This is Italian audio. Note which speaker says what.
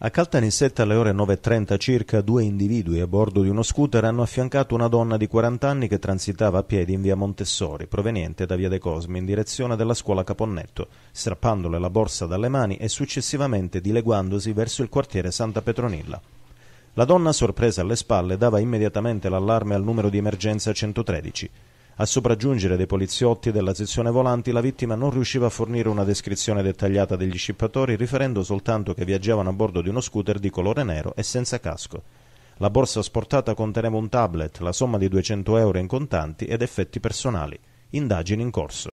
Speaker 1: A Caltanissetta alle ore 9.30 circa due individui a bordo di uno scooter hanno affiancato una donna di 40 anni che transitava a piedi in via Montessori, proveniente da via De Cosmi in direzione della scuola Caponnetto, strappandole la borsa dalle mani e successivamente dileguandosi verso il quartiere Santa Petronilla. La donna, sorpresa alle spalle, dava immediatamente l'allarme al numero di emergenza 113. A sopraggiungere dei poliziotti della sezione volanti, la vittima non riusciva a fornire una descrizione dettagliata degli scippatori, riferendo soltanto che viaggiavano a bordo di uno scooter di colore nero e senza casco. La borsa sportata conteneva un tablet, la somma di 200 euro in contanti ed effetti personali. Indagini in corso.